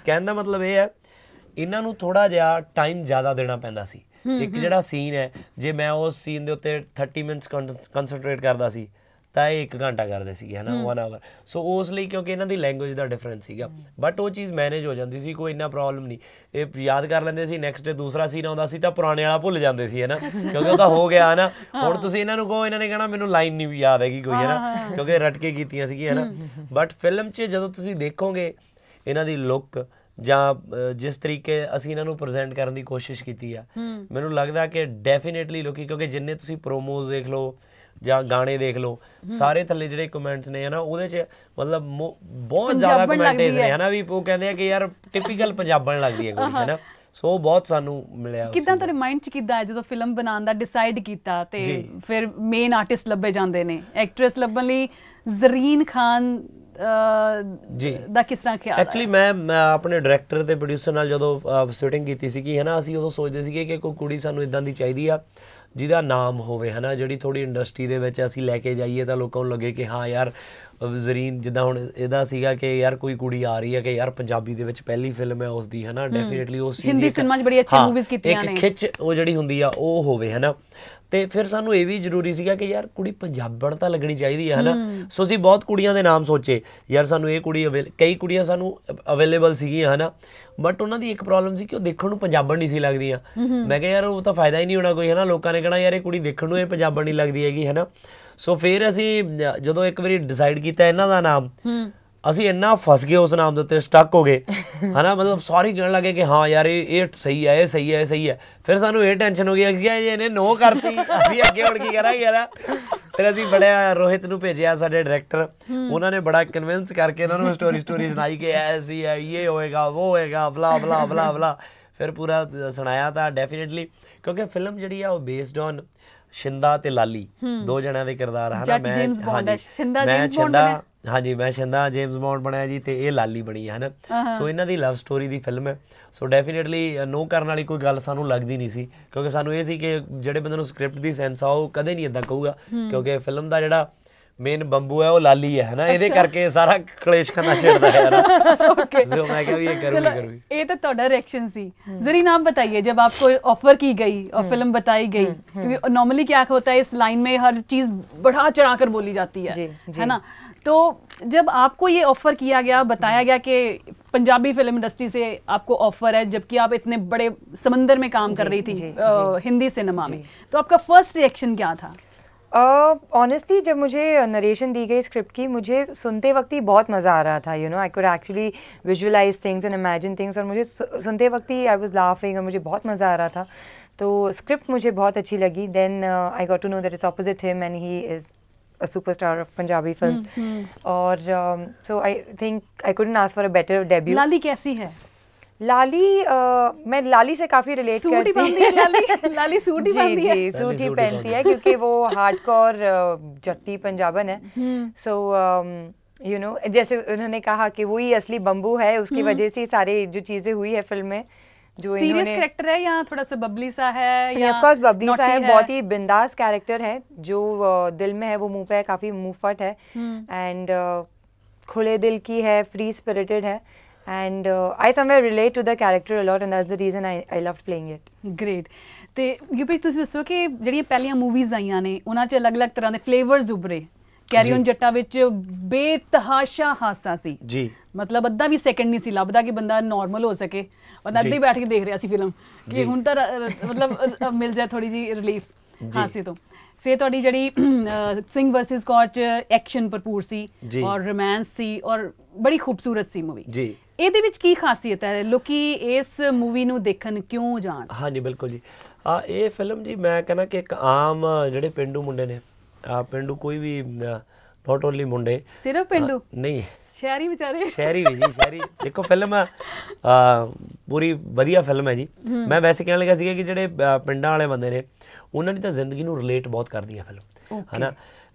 ਕਹਿਣ ਦਾ ਮਤਲਬ ਇਹ ਹੈ ਇਹਨਾਂ ਨੂੰ ਥੋੜਾ ਜਿਹਾ ਟਾਈਮ ਜ਼ਿਆਦਾ ਦੇਣਾ ਪੈਂਦਾ ਸੀ ਇੱਕ ਜਿਹੜਾ ਸੀਨ ਹੈ ਜੇ ਮੈਂ ਉਸ ਸੀਨ ਦੇ ਉੱਤੇ 30 ਮਿੰਟਸ ਕਨਸੈਂਟਰੇਟ ਕਰਦਾ ਸੀ ਤਾਂ ਇਹ 1 ਘੰਟਾ ਕਰਦੇ ਸੀਗੇ ਹਨਾ 1 ਆਵਰ ਸੋ ਉਸ ਲਈ ਕਿਉਂਕਿ ਇਹਨਾਂ ਦੀ ਲੈਂਗੁਏਜ ਦਾ ਡਿਫਰੈਂਸ ਸੀਗਾ ਬਟ ਉਹ ਚੀਜ਼ ਮੈਨੇਜ ਹੋ ਜਾਂਦੀ ਸੀ ਕੋਈ ਇੰਨਾ ਪ੍ਰੋਬਲਮ ਨਹੀਂ ਇਹ ਯਾਦ ਕਰ ਲੈਂਦੇ ਸੀ ਨੈਕਸਟ ਡੇ ਦੂਸਰਾ ਸੀਨ ਆਉਂਦਾ ਸੀ ਤਾਂ ਪੁਰਾਣੇ ਵਾਲਾ ਭੁੱਲ ਜਾਂਦੇ ਸੀ ਹਨਾ ਕਿਉਂਕਿ ਉਹ ਤਾਂ ਹੋ ਗਿਆ ਹਨਾ ਹੁਣ ਤੁਸੀਂ ਇਹਨਾਂ ਨੂੰ ਕਹੋ ਇਹਨਾਂ ਨੇ ਕਹਿਣਾ ਮੈਨੂੰ ਲਾਈਨ ਨਹੀਂ ਯਾਦ ਹੈਗੀ ਕੋਈ ਹਨਾ ਕਿਉਂਕਿ ਰਟਕੇ ਕੀਤੀਆਂ ਸੀਗੀਆਂ ਹਨਾ ਬਟ ਫਿਲਮ 'ਚ ਜਦੋਂ ਤੁਸੀਂ ਦੇਖੋਗੇ ਇਹਨਾਂ ਦੀ ਲੁੱਕ ਜਾਂ ਜਿਸ ਤਰੀਕੇ ਅਸੀਂ ਇਹਨਾਂ ਨੂੰ ਪ੍ਰੈਜ਼ੈਂਟ ਕਰਨ ਦੀ ਕੋਸ਼ਿਸ਼ ਕੀਤੀ ਆ ਮੈਨੂੰ ਲੱਗਦਾ ਕਿ ਡੈਫੀਨਿਟਲੀ ਲੋਕੀ ਕਿਉਂਕਿ ਜਿੰਨੇ ਤੁਸੀਂ ਪ੍ਰੋਮੋਜ਼ ਦੇਖ ਲਓ ਜਾਂ ਗਾਣੇ ਦੇਖ ਲਓ ਸਾਰੇ ਥੱਲੇ ਜਿਹੜੇ ਕਮੈਂਟਸ ਨੇ ਹਨਾ ਉਹਦੇ 'ਚ ਮਤਲਬ ਬਹੁਤ ਜ਼ਿਆਦਾ ਕਮੈਂਟਸ ਨੇ ਹਨਾ ਵੀ ਉਹ ਕਹਿੰਦੇ ਆ ਕਿ ਯਾਰ ਟਿਪੀਕਲ ਪੰਜਾਬਣ ਲੱਗਦੀ ਹੈ ਕੁੜੀ ਹਨਾ ਸੋ ਬਹੁਤ ਸਾਨੂੰ ਮਿਲਿਆ ਕਿਦਾਂ ਤੁਹਾਡੇ ਮਾਈਂਡ 'ਚ ਕਿਦਾਂ ਜਦੋਂ ਫਿਲਮ ਬਣਾਉਣ ਦਾ ਡਿਸਾਈਡ ਕੀਤਾ ਤੇ ਫਿਰ ਮੇਨ ਆਰਟਿਸਟ ਲੱਭੇ ਜਾਂਦੇ ਨੇ ਐਕਟ੍ਰੈਸ ਲੱਭਣ ਲਈ ਜ਼ਰੀਨ ਖਾਨ ਜੀ ਦਾ ਕਿਸ ਤਰ੍ਹਾਂ ਖਿਆਲ ਐਕਚੁਅਲੀ ਮੈਂ ਆਪਣੇ ਡਾਇਰੈਕਟਰ ਤੇ ਪ੍ਰੋਡਿਊਸਰ ਨਾਲ ਜਦੋਂ ਸ਼ੂਟਿੰਗ ਕੀਤੀ ਸੀ ਕਿ ਹਨਾ ਅਸੀਂ ਉਦੋਂ ਸੋਚਦੇ ਸੀਗੇ ਕਿ ਕੋਈ ਕੁੜੀ ਸਾਨੂੰ ਇਦਾਂ ਦੀ ਚਾਹੀਦੀ ਆ ਜਿਹਦਾ ਨਾਮ ਹੋਵੇ ਹਨਾ ਜਿਹੜੀ ਥੋੜੀ ਇੰਡਸਟਰੀ ਦੇ ਵਿੱਚ ਅਸੀਂ ਲੈ ਕੇ ਜਾਈਏ ਤਾਂ ਲੋਕਾਂ ਨੂੰ ਲੱਗੇ ਕਿ ਹਾਂ ਯਾਰ ਜ਼ਰੀਨ ਜਿੱਦਾਂ ਹੁਣ ਇਹਦਾ ਸੀਗਾ ਕਿ ਯਾਰ ਕੋਈ ਕੁੜੀ ਆ ਰਹੀ ਹੈ ਕਿ ਯਾਰ ਪੰਜਾਬੀ ਦੇ ਵਿੱਚ ਪਹਿਲੀ ਫਿਲਮ ਹੈ ਉਸ ਦੀ ਹਨਾ ਡੈਫੀਨਿਟਲੀ ਉਸ ਹਿੰਦੀ ਸਿਨੇਮਾ 'ਚ ਬੜੀ ਅੱਛੀ ਮੂਵੀਜ਼ ਕੀਤੀਆਂ ਨੇ ਇੱਕ ਖਿੱਚ ਉਹ ਜਿਹੜੀ ਹੁੰਦੀ ਆ ਉਹ ਹੋਵੇ ਹਨਾ ਤੇ ਫਿਰ ਸਾਨੂੰ ਇਹ ਵੀ ਜ਼ਰੂਰੀ ਸੀਗਾ ਕਿ ਯਾਰ ਕੁੜੀ ਪੰਜਾਬਣ ਤਾਂ ਲੱਗਣੀ ਚਾਹੀਦੀ ਹੈ ਹਨਾ ਸੋ ਜੀ ਬਹੁਤ ਕੁੜੀਆਂ ਦੇ ਨਾਮ ਸੋਚੇ ਯਾਰ ਸਾਨੂੰ ਇਹ ਕੁੜੀ ਕਈ ਕੁੜੀਆਂ ਸਾਨੂੰ ਅਵੇਲੇਬਲ ਸੀਗੀਆਂ ਹਨਾ ਬਟ ਉਹਨਾਂ ਦੀ ਇੱਕ ਪ੍ਰੋਬਲਮ ਸੀ ਕਿ ਉਹ ਦੇਖਣ ਨੂੰ ਪੰਜਾਬਣ ਨਹੀਂ ਸੀ ਲੱਗਦੀਆਂ ਮੈਂ ਕਿਹਾ ਯਾਰ ਉਹ ਤਾਂ ਫਾਇਦਾ ਹੀ ਨਹੀਂ ਹੋਣਾ ਕੋਈ ਹਨਾ ਲੋਕਾਂ ਨੇ ਕਿਹਾ ਯਾਰ ਇਹ ਕੁੜੀ ਦੇਖਣ ਨੂੰ ਇਹ ਪੰਜਾਬਣ ਨਹੀਂ ਲੱਗਦੀ ਹੈਗੀ ਹਨਾ ਸੋ ਫਿਰ ਅਸੀਂ ਜਦੋਂ ਇੱਕ ਵਾਰੀ ਡਿਸਾਈਡ ਕੀਤਾ ਇਹਨਾਂ ਦਾ ਨਾਮ ਅਸੀਂ ਇੰਨਾ ਫਸ ਗਏ ਉਸ ਨਾਮ ਦੇ ਉੱਤੇ ਸਟਕ ਹੋ ਗਏ ਹਨਾ ਮਤਲਬ ਸੌਰੀ ਕਹਿਣ ਲੱਗੇ ਕਿ ਹਾਂ ਯਾਰ ਇਹ ਸਹੀ ਹੈ ਇਹ ਸਹੀ ਹੈ ਇਹ ਸਹੀ ਹੈ ਫਿਰ ਸਾਨੂੰ ਇਹ ਟੈਨਸ਼ਨ ਹੋ ਗਈ ਕਿ ਇਹਨੇ ਨੋ ਕਰਤੀ ਅਸੀਂ ਅੱਗੇ ਹੁਣ ਕੀ ਕਰਾਂਗੇ ਯਾਰ ਫਿਰ ਅਸੀਂ ਬੜਿਆ ਰੋਹਿਤ ਨੂੰ ਭੇਜਿਆ ਸਾਡੇ ਡਾਇਰੈਕਟਰ ਉਹਨਾਂ ਨੇ ਬੜਾ ਕਨਵਿੰਸ ਕਰਕੇ ਇਹਨਾਂ ਨੂੰ ਸਟੋਰੀ ਸਟੋਰੀ ਸੁਣਾਈ ਕਿ ਐਸੀ ਹੈ ਇਹ ਹੋਏਗਾ ਉਹ ਹੋਏਗਾ ਬਲਾ ਬਲਾ ਬਲਾ ਬਲਾ ਫਿਰ ਪੂਰਾ ਸੁਣਾਇਆ ਤਾਂ ਡੈਫੀਨਿਟਲੀ ਕਿਉਂਕਿ ਫਿਲਮ ਜਿਹੜੀ ਆ ਉਹ ਬੇਸਡ ਔਨ ਸ਼ਿੰਦਾ ਤੇ ਲਾਲੀ ਦੋ ਜਣਿਆਂ ਦੇ ਕਿਰਦਾਰ ਹਨ ਮੈਂ ਹਾਂ ਸ਼ਿੰਦਾ ਜੇਮਸ ਬੌਂਡ ਹਾਂਜੀ ਮੈਂ ਸ਼ੰਦਾ ਜੇਮਸ ਬੌਂਡ ਬਣਿਆ ਜੀ ਤੇ ਇਹ ਲਾਲੀ ਬਣੀ ਹੈ ਹਨਾ ਸੋ ਇਹਨਾਂ ਦੀ ਲਵ ਸਟੋਰੀ ਦੀ ਫਿਲਮ ਹੈ ਸੋ ਡੈਫੀਨਿਟਲੀ ਨੋ ਕਰਨ ਵਾਲੀ ਕੋਈ ਗੱਲ ਸਾਨੂੰ ਲੱਗਦੀ ਨਹੀਂ ਸੀ ਕਿਉਂਕਿ ਸਾਨੂੰ ਇਹ ਸੀ ਕਿ ਜਿਹੜੇ ਬੰਦੇ ਨੂੰ ਸਕ੍ਰਿਪਟ ਦੀ ਸੈਂਸ ਆ ਉਹ ਕਦੇ ਨਹੀਂ ਇਦਾਂ ਕਹੂਗਾ ਕਿਉਂਕਿ ਫਿਲਮ ਦਾ ਜਿਹੜਾ ਮੇਨ ਬੰਬੂ ਹੈ ਉਹ ਲਾਲੀ ਹੈ ਹਨਾ ਇਹਦੇ ਕਰਕੇ ਸਾਰਾ ਕਲੇਸ਼ ਕਰਨਾ ਛੇੜਦਾ ਹੈ ਨਾ ਓਕੇ ਜੋ ਮੈਂ ਕਿਹਾ ਵੀ ਇਹ ਕਰੂੰਗੀ ਕਰੂੰਗੀ ਇਹ ਤਾਂ ਤੁਹਾਡਾ ਰਿਐਕਸ਼ਨ ਸੀ ਜ਼ਰੀ ਨਾਮ ਬਤਾਈਏ ਜਬ ਆਪਕੋ ਆਫਰ ਕੀ ਗਈ ਔਰ ਫਿਲਮ ਬਤਾਈ ਗਈ ਕਿਉਂਕਿ ਨਾਰਮਲੀ ਕੀ ਹੁੰਦਾ ਹੈ ਇਸ ਲਾਈਨ ਮੇ ਹਰ ਚੀਜ਼ ਬੜਾ ਚੜਾ ਕਰ बोली ਜਾਂਦੀ ਹੈ ਹੈ ना तो जब आपको ये ऑफ़र किया गया बताया गया कि पंजाबी फिल्म इंडस्ट्री से आपको ऑफ़र है जबकि आप इतने बड़े समंदर में काम कर रही थी जी, आ, हिंदी सिनेमा में तो आपका फर्स्ट रिएक्शन क्या था ऑनेस्टली uh, जब मुझे नरेशन दी गई स्क्रिप्ट की मुझे सुनते वक्त ही बहुत मज़ा आ रहा था you know I could actually visualise things and imagine things और मुझे सुनते वक्त ही आई वॉज लाफिंग और मुझे बहुत मज़ा आ रहा था तो स्क्रिप्ट मुझे बहुत अच्छी लगी then I got to know that is opposite him and he is a superstar of Punjabi hmm, films. Mm-hmm. और um, so I think I couldn't ask for a better debut. लाली कैसी है? लाली uh, मैं लाली से काफी relate करती हूँ लाली लाली suit ही जी जी suit ही पहनती है क्योंकि वो हार्डकोर uh, जट्टी पंजाबन है सो यू नो जैसे उन्होंने कहा कि वही असली बम्बू है उसकी हम्म। वजह से सारे जो चीज़ें हुई है फिल्म में जो सीरियस कैरेक्टर है या थोड़ा सा बबली सा है या ऑफ कोर्स बबली सा है बहुत ही बिंदास कैरेक्टर है जो दिल में है वो मुंह पे काफी मुफट है एंड हम्म। खुले दिल की है फ्री स्पिरिटेड है and I somewhere relate to the character a lot and that's the reason I I love playing it great ਤੇ ਯੂਪੀ ਤੁਸੀਂ ਦੱਸੋ ਕਿ ਜਿਹੜੀਆਂ ਪਹਿਲੀਆਂ ਮੂਵੀਜ਼ ਆਈਆਂ ਨੇ ਉਹਨਾਂ 'ਚ ਅਲੱਗ-ਅਲੱਗ ਤਰ੍ਹਾਂ ਦੇ ਫਲੇਵਰਸ ਉਭਰੇ ਕੈਰੀਅਨ ਜੱਟਾ ਵਿੱਚ ਬੇਤਹਾਸ਼ਾ ਹਾਸਾ ਸੀ ਜੀ ਮਤਲਬ ਅੱਧਾ ਵੀ ਸੈਕਿੰਡ ਨਹੀਂ ਸੀ ਲੱਭਦਾ ਕਿ ਬੰਦਾ ਨਾਰਮਲ ਹੋ ਸਕੇ ਬੰਦਾ ਅੱਧੇ ਬੈਠ ਕੇ ਦੇਖ ਰਿਹਾ ਸੀ ਫਿਲਮ ਕਿ ਹੁਣ ਤਾਂ ਮਤਲਬ ਮਿਲ ਜਾਏ ਥੋੜੀ ਜੀ ਰਿਲੀਫ ਹਾਸੇ ਤੋਂ ਫੇ ਤੁਹਾਡੀ ਜਿਹੜੀ ਸਿੰਘ ਵਰਸਸ ਕੌਰ ਐਕਸ਼ਨ ਭਰਪੂਰ ਸੀ ਔਰ ਰੋਮਾਂਸ ਸੀ ਔਰ ਬੜੀ ਖੂਬਸੂਰਤ ਸੀ ਮੂਵੀ ਜੀ ਇਹਦੇ ਵਿੱਚ ਕੀ ਖਾਸੀਅਤ ਹੈ ਲੋਕੀ ਇਸ ਮੂਵੀ ਨੂੰ ਦੇਖਣ ਕਿਉਂ ਜਾਣ ਹਾਂਜੀ ਬਿਲਕੁਲ ਜੀ ਆ ਇਹ ਫਿਲਮ ਜੀ ਮੈਂ ਕਹਿੰਦਾ ਕਿ ਇੱਕ ਆਮ ਜਿਹੜੇ ਪਿੰਡੂ ਮੁੰਡੇ ਨੇ ਪਿੰਡੂ ਕੋਈ ਵੀ ਨਾਟ ਓਨਲੀ ਮੁੰਡੇ ਸਿਰਫ ਪਿੰਡੂ ਨਹੀਂ ਸ਼ਹਿਰੀ ਵਿਚਾਰੇ ਸ਼ਹਿਰੀ ਵੀ ਜੀ ਸ਼ਹਿਰੀ ਦੇਖੋ ਫਿਲਮ ਆ ਪੂਰੀ ਵਧੀਆ ਫਿਲਮ ਹੈ ਜੀ ਮੈਂ ਵੈਸੇ ਕਹਿਣ ਲੱਗਾ ਸੀਗਾ ਕਿ ਜਿਹੜੇ ਪਿੰਡਾਂ ਵਾਲੇ ਬੰਦੇ ਨੇ ਉਹਨਾਂ ਦੀ ਤਾਂ ਜ਼ਿੰਦਗੀ ਨੂੰ ਰਿਲੇਟ ਬਹੁਤ ਕਰਦੀ ਹੈ ਫਿਲਮ ਹਨਾ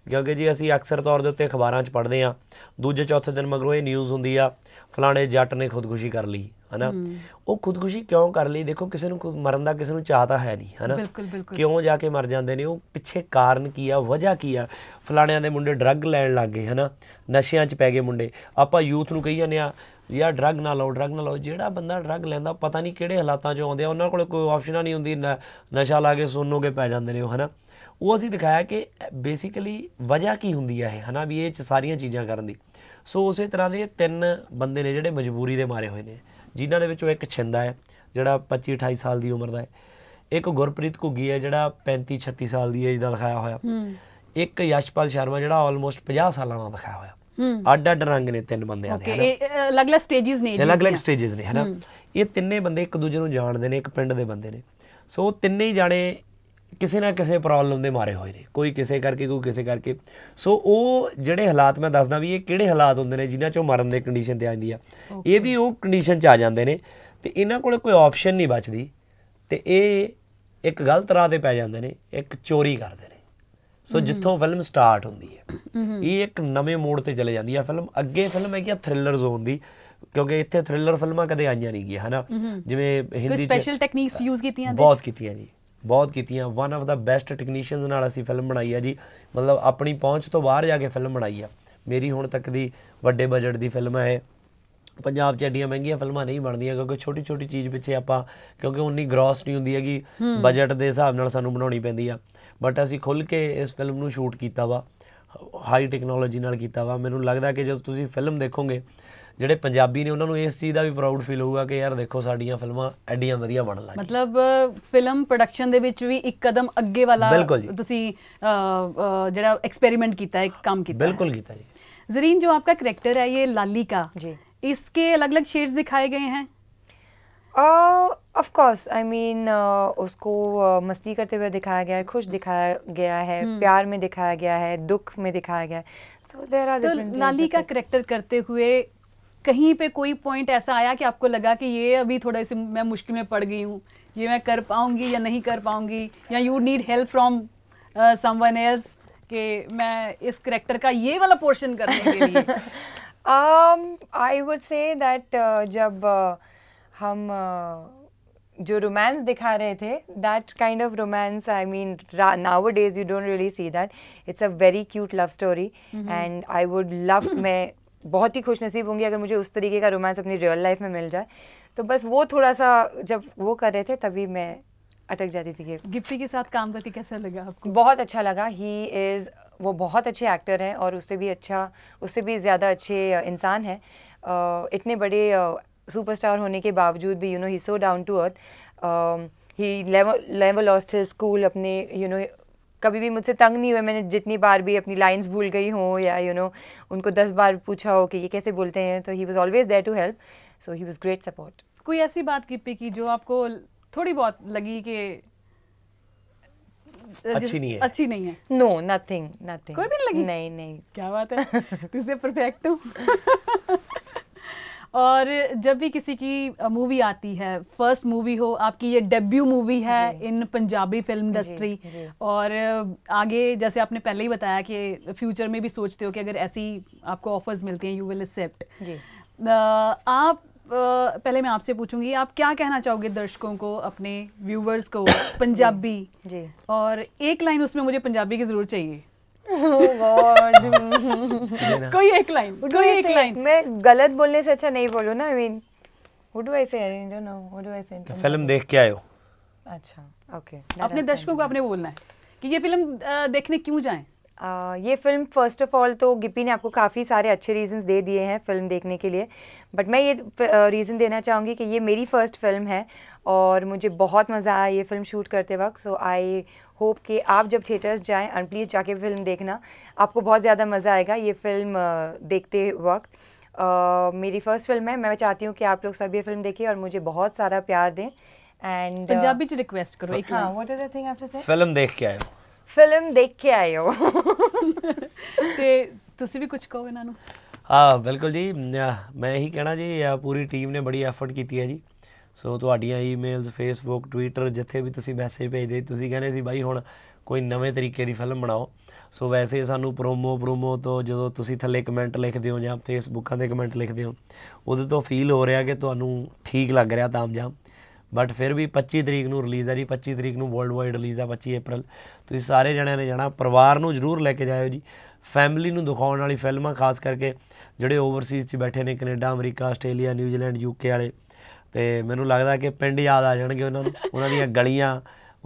ਕਿਉਂਕਿ ਜੀ ਅਸੀਂ ਅਕਸਰ ਤੌਰ ਦੇ ਉੱਤੇ ਅਖਬਾਰਾਂ 'ਚ ਪੜ੍ਹਦੇ ਆ ਦੂਜੇ ਚੌਥੇ ਦਿਨ ਮਗਰੋਂ ਇਹ ਨਿਊਜ਼ ਹੁੰਦੀ ਆ ਫਲਾਣੇ ਜੱਟ ਨੇ ਖੁਦਕੁਸ਼ੀ ਕਰ ਲਈ ਹਨਾ ਉਹ ਖੁਦਕੁਸ਼ੀ ਕਿਉਂ ਕਰ ਲਈ ਦੇਖੋ ਕਿਸੇ ਨੂੰ ਮਰਨ ਦਾ ਕਿਸੇ ਨੂੰ ਚਾਹ ਤਾਂ ਹੈ ਨਹੀਂ ਹਨਾ ਕਿਉਂ ਜਾ ਕੇ ਮਰ ਜਾਂਦੇ ਨੇ ਉਹ ਪਿੱਛੇ ਕਾਰਨ ਕੀ ਆ ਵਜ੍ਹਾ ਕੀ ਆ ਫਲਾਣਿਆਂ ਦੇ ਮੁੰਡੇ ਡਰੱਗ ਲੈਣ ਲੱਗ ਗਏ ਹਨਾ ਨਸ਼ਿਆਂ 'ਚ ਪੈ ਗਏ ਮੁੰਡੇ ਆਪਾਂ ਯੂਥ ਨੂੰ ਕਹੀ ਜਾਂਦੇ ਆ ਯਾ ਡਰੱਗ ਨਾ ਲਓ ਡਰੱਗ ਨਾ ਲਓ ਜਿਹੜਾ ਬੰਦਾ ਡਰੱਗ ਲੈਂਦਾ ਪਤਾ ਨਹੀਂ ਕਿਹੜੇ ਹਾਲਾਤਾਂ 'ਚ ਆਉਂਦੇ ਆ ਉਹਨਾਂ ਕੋਲ ਕੋਈ ਆਪਸ਼ਨਾਂ ਨਹੀਂ ਹੁੰਦੀ ਨਸ਼ਾ ਲਾ ਕੇ ਸੁਣੋਗੇ ਪੈ ਜਾਂਦੇ ਨੇ ਉਹ ਹਨਾ ਉਹ ਅਸੀਂ ਦਿਖਾਇਆ ਕਿ ਬੇਸਿਕਲੀ ਵਜ੍ਹਾ ਕੀ ਹੁੰਦੀ ਹੈ ਇਹ ਹਨਾ ਵੀ ਇਹ ਚ ਸਾਰੀਆਂ ਚੀਜ਼ਾਂ ਕਰਨ ਦੀ ਸੋ ਉਸੇ ਤਰ੍ਹਾਂ ਦੇ ਤਿੰਨ ਬੰਦੇ ਨੇ ਜਿਹੜੇ ਮਜਬੂਰੀ ਦੇ ਮਾਰੇ ਹੋਏ ਨੇ ਜਿਨ੍ਹਾਂ ਦੇ ਵਿੱਚੋਂ ਇੱਕ ਛਿੰਦਾ ਹੈ ਜਿਹੜਾ 25 28 ਸਾਲ ਦੀ ਉਮਰ ਦਾ ਹੈ ਇੱਕ ਗੁਰਪ੍ਰੀਤ ਘੁੱਗੀ ਹੈ ਜਿਹੜਾ 35 36 ਸਾਲ ਦੀ ਏਜ ਦਾ ਲਿਖਾਇਆ ਹੋਇਆ ਇੱਕ ਯਸ਼ਪਾਲ ਸ਼ਰਮਾ ਜਿਹੜਾ ਆਲਮੋਸਟ 50 ਸਾਲਾਂ ਦਾ ਲਿਖਾਇਆ ਹੋਇਆ ਅੱਡ ਅੱਡ ਰੰਗ ਨੇ ਤਿੰਨ ਬੰਦਿਆਂ ਦੇ ਓਕੇ ਅਲੱਗ-ਅਲੱਗ ਸਟੇਜਸ ਨੇ ਅਲੱਗ-ਅਲੱਗ ਸਟੇਜਸ ਨੇ ਹੈਨਾ ਇਹ ਤਿੰਨੇ ਬੰਦੇ ਇੱਕ ਦੂਜੇ ਨੂੰ ਜਾਣਦੇ ਨੇ ਇੱਕ ਪਿੰਡ ਦੇ ਬੰਦੇ ਨੇ ਸੋ ਤਿੰਨੇ ਹੀ ਜਾਣੇ ਕਿਸੇ ਨਾ ਕਿਸੇ ਪ੍ਰੋਬਲਮ ਦੇ ਮਾਰੇ ਹੋਏ ਨੇ ਕੋਈ ਕਿਸੇ ਕਰਕੇ ਕੋਈ ਕਿਸੇ ਕਰਕੇ ਸੋ ਉਹ ਜਿਹੜੇ ਹਾਲਾਤ ਮੈਂ ਦੱਸਦਾ ਵੀ ਇਹ ਕਿਹੜੇ ਹਾਲਾਤ ਹੁੰਦੇ ਨੇ ਜਿਨ੍ਹਾਂ ਚੋਂ ਮਰਨ ਦੇ ਕੰਡੀਸ਼ਨ ਤੇ ਆਉਂਦੀ ਆ ਇਹ ਵੀ ਉਹ ਕੰਡੀਸ਼ਨ ਚ ਆ ਜਾਂਦੇ ਨੇ ਤੇ ਇਹਨਾਂ ਕੋਲੇ ਕੋਈ ਆਪਸ਼ਨ ਨਹੀਂ ਬਚਦੀ ਤੇ ਇਹ ਇੱਕ ਗਲਤ ਰਾਹ ਤੇ ਪੈ ਜਾਂਦੇ ਨੇ ਇੱਕ ਚੋਰੀ ਕਰਦੇ ਨੇ ਸੋ ਜਿੱਥੋਂ ਫਿਲਮ ਸਟਾਰਟ ਹੁੰਦੀ ਹੈ ਇਹ ਇੱਕ ਨਵੇਂ ਮੋੜ ਤੇ ਚਲੇ ਜਾਂਦੀ ਆ ਫਿਲਮ ਅੱਗੇ ਫਿਲਮ ਕਿ ਆ ਥ੍ਰਿਲਰ ਜ਼ੋਨ ਦੀ ਕਿਉਂਕਿ ਇੱਥੇ ਥ੍ਰਿਲਰ ਫਿਲਮਾਂ ਕਦੇ ਆਈਆਂ ਨਹੀਂ ਗਈਆਂ ਹਨਾ ਜਿਵੇਂ ਹਿੰਦੀ ਚ ਸਪੈਸ਼ਲ ਟੈਕਨੀਕਸ ਯੂਜ਼ ਕੀਤੀਆਂ ਬਹੁਤ ਕੀਤੀਆਂ ਜੀ ਬਹੁਤ ਕੀਤੀਆਂ one of the best technicians ਨਾਲ ਅਸੀਂ ਫਿਲਮ ਬਣਾਈ ਆ ਜੀ ਮਤਲਬ ਆਪਣੀ ਪਹੁੰਚ ਤੋਂ ਬਾਹਰ ਜਾ ਕੇ ਫਿਲਮ ਬਣਾਈ ਆ ਮੇਰੀ ਹੁਣ ਤੱਕ ਦੀ ਵੱਡੇ ਬਜਟ ਦੀ ਫਿਲਮ ਹੈ ਪੰਜਾਬ 'ਚ ਐਡੀਆਂ ਮਹਿੰਗੀਆਂ ਫਿਲਮਾਂ ਨਹੀਂ ਬਣਦੀਆਂ ਕਿਉਂਕਿ ਛੋਟੀ ਛੋਟੀ ਚੀਜ਼ ਪਿੱਛੇ ਆਪਾਂ ਕਿਉਂਕਿ ਉਨੀ ਗ੍ਰੋਸ ਨਹੀਂ ਹੁੰਦੀ ਹੈਗੀ ਬਜਟ ਦੇ ਹਿਸਾਬ ਨਾਲ ਸਾਨੂੰ ਬਣਾਉਣੀ ਪੈਂਦੀ ਆ ਬਟ ਅਸੀਂ ਖੁੱਲ ਕੇ ਇਸ ਫਿਲਮ ਨੂੰ ਸ਼ੂਟ ਕੀਤਾ ਵਾ ਹਾਈ ਟੈਕਨੋਲੋਜੀ ਨਾਲ ਕੀਤਾ ਵਾ ਮੈਨੂੰ ਲੱਗਦਾ ਕਿ ਜਦੋਂ ਤੁਸੀਂ ਫਿਲਮ ਦੇਖੋਗੇ ਜਿਹੜੇ ਪੰਜਾਬੀ ਨੇ ਉਹਨਾਂ ਨੂੰ ਇਸ ਚੀਜ਼ ਦਾ ਵੀ ਪ੍ਰਾਊਡ ਫੀਲ ਹੋਊਗਾ ਕਿ ਯਾਰ ਦੇਖੋ ਸਾਡੀਆਂ ਫਿਲਮਾਂ ਐਡੀਆਂ ਵਧੀਆ ਬਣਨ ਲੱਗੀਆਂ ਮਤਲਬ ਫਿਲਮ ਪ੍ਰੋਡਕਸ਼ਨ ਦੇ ਵਿੱਚ ਵੀ ਇੱਕ ਕਦਮ ਅੱਗੇ ਵਾਲਾ ਤੁਸੀਂ ਜਿਹੜਾ ਐਕਸਪੈਰੀਮੈਂਟ ਕੀਤਾ ਇੱਕ ਕੰਮ ਕੀਤਾ ਬਿਲਕੁਲ ਕੀਤਾ ਜੀ ਜ਼ਰੀਨ ਜੋ ਆਪਕਾ ਕੈਰੈਕਟਰ ਹੈ ਇਹ ਲਾਲੀ ਕਾ ਜੀ ਇਸਕੇ ਅਲੱਗ-ਅਲੱਗ ਸ਼ੇਡਸ ਦਿਖਾਏ ਗਏ ਹਨ ਆ ਆਫ ਕੋਰਸ ਆਈ ਮੀਨ ਉਸਕੋ ਮਸਤੀ ਕਰਤੇ ਹੋਏ ਦਿਖਾਇਆ ਗਿਆ ਹੈ ਖੁਸ਼ ਦਿਖਾਇਆ ਗਿਆ ਹੈ ਪਿਆਰ ਮੇ ਦਿਖਾਇਆ ਗਿਆ ਹੈ ਦੁੱਖ ਮੇ ਦਿਖਾਇਆ ਗਿਆ ਹੈ ਸੋ देयर ਆ डिफरेंट ਲਾਲੀ ਕਾ ਕੈਰੈਕਟਰ ਕਰਤੇ ਹੋਏ कहीं पे कोई पॉइंट ऐसा आया कि आपको लगा कि ये अभी थोड़ा सी मैं मुश्किल में पड़ गई हूँ ये मैं कर पाऊँगी या नहीं कर पाऊँगी या you need help from someone else कि मैं इस करेक्टर का ये वाला पोर्शन करने के लिए आई वुड से दैट जब uh, हम uh, जो रोमांस दिखा रहे थे that kind of romance I mean nowadays you don't really see that it's a very cute love story and I would love मैं बहुत ही खुश नसीब होंगी अगर मुझे उस तरीके का रोमांस अपनी रियल लाइफ में मिल जाए तो बस वो थोड़ा सा जब वो कर रहे थे तभी मैं अटक जाती थी गिप्पी के साथ काम करके कैसा लगा आपको बहुत अच्छा लगा ही इज़ वो बहुत अच्छे एक्टर हैं और उससे भी अच्छा उससे भी ज़्यादा अच्छे इंसान हैं इतने बड़े सुपरस्टार होने के बावजूद भी you know he so down to earth he level lost his school अपने यू नो कभी भी मुझसे तंग नहीं हुए मैंने जितनी बार भी अपनी लाइंस भूल गई हो या यू you नो know, उनको दस बार पूछा हो कि ये कैसे बोलते हैं तो he was always there to help so he was great support कोई ऐसी बात गिप्पी की जो आपको थोड़ी बहुत लगी कि अच्छी नहीं है अच्छी नहीं है नो नथिंग नथिंग कोई भी नहीं लगी नहीं नहीं क्या बात है तुझसे परफेक्ट हूँ और जब भी किसी की मूवी आती है फर्स्ट मूवी हो आपकी ये डेब्यू मूवी है इन पंजाबी फिल्म इंडस्ट्री और आगे जैसे आपने पहले ही बताया कि फ्यूचर में भी सोचते हो कि अगर ऐसी आपको ऑफर्स मिलती हैं यू विल एक्सेप्ट आप पहले मैं आपसे पूछूंगी आप क्या कहना चाहोगे दर्शकों को अपने व्यूवर्स को पंजाबी जी, जी। और एक लाइन उसमें मुझे पंजाबी की जरूरत चाहिए Oh कोई एक लाइन कोई एक लाइन मैं गलत बोलने से अच्छा नहीं बोलू ना I mean what do I say I don't know what do I say film देख के आए हो अच्छा ओके अपने दर्शकों को आपने बोलना है कि ये फिल्म देखने क्यों जाएं ये फिल्म फ़र्स्ट ऑफ़ ऑल तो गिप्पी ने आपको काफ़ी सारे अच्छे रीजंस दे दिए हैं फिल्म देखने के लिए बट मैं ये रीज़न देना चाहूँगी कि ये मेरी फ़र्स्ट फिल्म है और मुझे बहुत मज़ा आया ये फिल्म शूट करते वक्त सो आई होप कि आप जब थिएटर्स जाएँ एंड प्लीज़ जाके फिल्म देखना आपको बहुत ज़्यादा मज़ा आएगा ये फिल्म देखते वक्त आ, मेरी फर्स्ट फिल्म है मैं चाहती हूँ कि आप लोग सब ये फिल्म देखें और मुझे बहुत सारा प्यार दें एंड पंजाबी रिक्वेस्ट करो हाँ, एक हाँ what is the thing after say film देख के आए ਫਿਲਮ ਦੇਖ ਕੇ ਆਏ ਹੋ ਤੇ ਤੁਸੀਂ ਵੀ ਕੁਝ ਕਹੋ ਇਹਨਾਂ ਨੂੰ ਹਾਂ ਬਿਲਕੁਲ ਜੀ ਮੈਂ ਇਹੀ ਕਹਿਣਾ ਜੀ ਪੂਰੀ ਟੀਮ ਨੇ ਬੜੀ ਐਫਰਟ ਕੀਤੀ ਹੈ ਜੀ ਸੋ ਤੁਹਾਡੀਆਂ ਈਮੇਲਸ ਫੇਸਬੁੱਕ ਟਵਿੱਟਰ ਜਿੱਥੇ ਵੀ ਤੁਸੀਂ ਮੈਸੇਜ ਭੇਜਦੇ ਤੁਸੀਂ ਕਹਿੰਦੇ ਸੀ ਬਾਈ ਹੁਣ ਕੋਈ ਨਵੇਂ ਤਰੀਕੇ ਦੀ ਫਿਲਮ ਬਣਾਓ ਸੋ ਵੈਸੇ ਸਾਨੂੰ ਪ੍ਰੋਮੋ ਪ੍ਰੋਮੋ ਤੋਂ ਜਦੋਂ ਤੁਸੀਂ ਥੱਲੇ ਕਮੈਂਟ ਲਿਖਦੇ ਹੋ ਜਾਂ ਫੇਸਬੁੱਕਾਂ ਤੇ ਕਮੈਂਟ ਲਿਖਦੇ ਹੋ ਉਹਦੇ ਤੋਂ ਫੀਲ ਹੋ ਰਿਹਾ ਕਿ ਤੁਹਾਨੂੰ ਠੀਕ ਲੱਗ ਰਿਹਾ ਤਾਂ ਜਾਂ ਬਟ ਫਿਰ ਵੀ 25 ਤਰੀਕ ਨੂੰ ਰਿਲੀਜ਼ ਆ ਜੀ 25 ਤਰੀਕ ਨੂੰ ਵਰਲਡ ਵਾਈਡ ਰਿਲੀਜ਼ ਆ 25 April ਤੁਸੀਂ ਸਾਰੇ ਜਣਿਆਂ ਨੇ ਜਾਣਾ ਪਰਿਵਾਰ ਨੂੰ ਜ਼ਰੂਰ ਲੈ ਕੇ ਜਾਇਓ ਜੀ ਫੈਮਿਲੀ ਨੂੰ ਦਿਖਾਉਣ ਵਾਲੀ ਫਿਲਮਾਂ ਖਾਸ ਕਰਕੇ ਜਿਹੜੇ ਓਵਰਸੀਜ਼ 'ਚ ਬੈਠੇ ਨੇ Canada America Australia New Zealand UK ਵਾਲੇ ਤੇ ਮੈਨੂੰ ਲੱਗਦਾ ਕਿ ਪਿੰਡ ਯਾਦ ਆ ਜਾਣਗੇ ਉਹਨਾਂ ਨੂੰ ਉਹਨਾਂ ਦੀਆਂ ਗਲੀਆਂ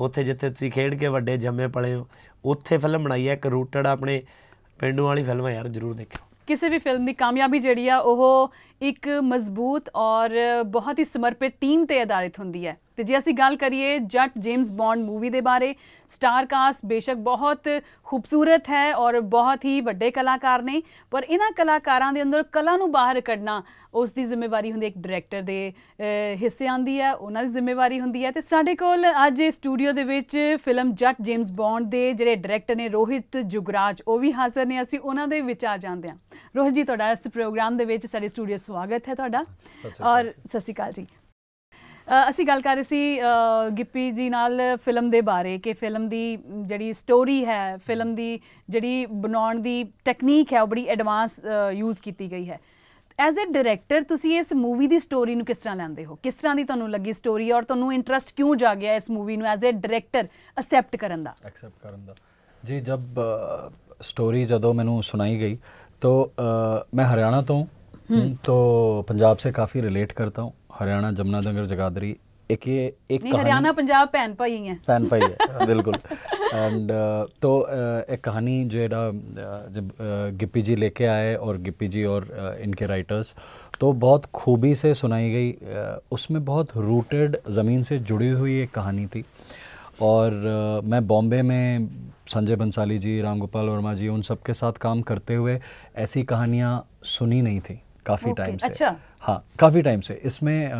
ਉੱਥੇ ਜਿੱਥੇ ਤੁਸੀਂ ਖੇਡ ਕੇ ਵੱਡੇ ਜੰਮੇ ਪਲੇ ਹੋ ਉੱਥੇ ਫਿਲਮ ਬਣਾਈ ਹੈ ਇੱਕ ਰੂਟਡ ਆਪਣੇ ਪਿੰਡੂ ਵਾਲੀ ਫਿਲਮ ਹੈ ਯਾਰ ਜ਼ਰੂਰ ਦੇਖਿਓ ਕਿਸੇ ਵੀ ਫਿਲਮ ਦੀ ਕਾਮਯਾਬੀ ਜਿਹੜੀ ਆ ਉਹ ਇੱਕ ਮਜ਼ਬੂਤ ਔਰ ਬਹੁਤ ਹੀ ਸਮਰਪਿਤ ਟੀਮ ਤੇ ਆਧਾਰਿਤ ਹੁੰਦੀ ਹੈ ਤੇ ਜੇ ਅਸੀਂ ਗੱਲ ਕਰੀਏ ਜੱਟ ਜੇਮਸ ਬੌਂਡ ਮੂਵੀ ਦੇ ਬਾਰੇ ਸਟਾਰ ਕਾਸਟ ਬੇਸ਼ੱਕ ਬਹੁਤ ਖੂਬਸੂਰਤ ਹੈ ਔਰ ਬਹੁਤ ਹੀ ਵੱਡੇ ਕਲਾਕਾਰ ਨੇ ਪਰ ਇਹਨਾਂ ਕਲਾਕਾਰਾਂ ਦੇ ਅੰਦਰ ਕਲਾ ਨੂੰ ਬਾਹਰ ਕੱਢਣਾ ਉਸ ਦੀ ਜ਼ਿੰਮੇਵਾਰੀ ਹੁੰਦੀ ਹੈ ਇੱਕ ਡਾਇਰੈਕਟਰ ਦੇ ਹਿੱਸੇ ਆਂਦੀ ਹੈ ਉਹਨਾਂ ਦੀ ਜ਼ਿੰਮੇਵਾਰੀ ਹੁੰਦੀ ਹੈ ਤੇ ਸਾਡੇ ਕੋਲ ਅੱਜ ਸਟੂਡੀਓ ਦੇ ਵਿੱਚ ਫਿਲਮ ਜੱਟ ਜੇਮਸ ਬੌਂਡ ਦੇ ਜਿਹੜੇ ਡਾਇਰੈਕਟਰ ਨੇ ਰੋਹਿਤ ਜੁਗਰਾਜ ਉਹ ਵੀ ਹਾਜ਼ਰ ਨੇ ਅਸੀਂ ਉਹਨਾਂ ਦੇ ਵਿਚਾਰ ਜਾਣਦੇ ਹਾਂ ਰੋਹਿਤ ਜੀ ਤੁਹਾਡਾ ਇਸ ਪ੍ਰੋਗਰਾਮ ਦੇ ਵਿੱਚ ਸਾਡੇ ਸਟੂਡੀਓ ਸਵਾਗਤ ਹੈ ਤੁਹਾਡਾ ਔਰ ਸਤਿ ਸ਼੍ਰੀ ਅਕਾਲ ਜੀ ਅਸੀਂ ਗੱਲ ਕਰ ਰਹੇ ਸੀ ਗਿੱਪੀ ਜੀ ਨਾਲ ਫਿਲਮ ਦੇ ਬਾਰੇ ਕਿ ਫਿਲਮ ਦੀ ਜਿਹੜੀ ਸਟੋਰੀ ਹੈ ਫਿਲਮ ਦੀ ਜਿਹੜੀ ਬਣਾਉਣ ਦੀ ਟੈਕਨੀਕ ਹੈ ਉਹ ਬੜੀ ਐਡਵਾਂਸ ਯੂਜ਼ ਕੀਤੀ ਗਈ ਹੈ ਐਜ਼ ਅ ਡਾਇਰੈਕਟਰ ਤੁਸੀਂ ਇਸ ਮੂਵੀ ਦੀ ਸਟੋਰੀ ਨੂੰ ਕਿਸ ਤਰ੍ਹਾਂ ਲੈਂਦੇ ਹੋ ਕਿਸ ਤਰ੍ਹਾਂ ਦੀ ਤੁਹਾਨੂੰ ਲੱਗੀ ਸਟੋਰੀ ਔਰ ਤੁਹਾਨੂੰ ਇੰਟਰਸਟ ਕਿਉਂ ਜਾ ਗਿਆ ਇਸ ਮੂਵੀ ਨੂੰ ਐਜ਼ ਅ ਡਾਇਰੈਕਟਰ ਅਕਸੈਪਟ ਕਰਨ ਦਾ ਅਕਸੈਪਟ ਕਰਨ ਦਾ ਜੀ ਜਦ ਸਟੋਰੀ ਜਦੋਂ ਮੈਨੂੰ ਸੁਣਾਈ ਗਈ ਤੋ ਮੈਂ ਹਰਿਆਣਾ ਤੋਂ हम्म। हम्म, तो पंजाब से काफ़ी रिलेट करता हूँ हरियाणा जमुना नगर जगाधरी एक ये एक हरियाणा पंजाब पैन पाई है पैन पाई है बिल्कुल एंड uh, तो uh, एक कहानी जेड़ा uh, जब uh, गिप्पी जी लेके आए और गिप्पी जी और uh, इनके राइटर्स तो बहुत खूबी से सुनाई गई uh, उसमें बहुत रूटेड ज़मीन से जुड़ी हुई एक कहानी थी और मैं बॉम्बे में संजय बंसाली जी राम गोपाल वर्मा जी उन सब के साथ काम करते हुए ऐसी कहानियाँ सुनी नहीं थी ਕਾਫੀ टाइम से अच्छा। हाँ काफ़ी टाइम से इसमें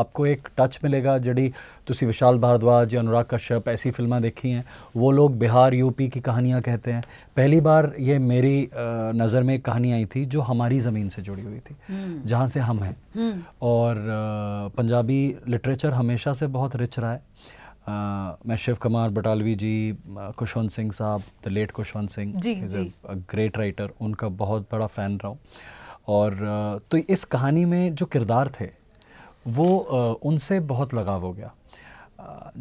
आपको एक टच मिलेगा जड़ी तुम विशाल भारद्वाज या अनुराग कश्यप ऐसी फिल्में देखी हैं वो लोग बिहार यूपी की कहानियाँ कहते हैं पहली बार ये मेरी नज़र में एक कहानी आई थी जो हमारी ज़मीन से जुड़ी हुई थी हम्म। जहाँ से हम हैं हम्म। और पंजाबी लिटरेचर हमेशा से बहुत रिच रहा है आ, मैं शिव कुमार बटालवी जी खुशवंत सिंह साहब the late Khushwant Singh is a great writer उनका बहुत बड़ा फ़ैन रहा हूँ और तो इस कहानी में जो किरदार थे वो उनसे बहुत लगाव हो गया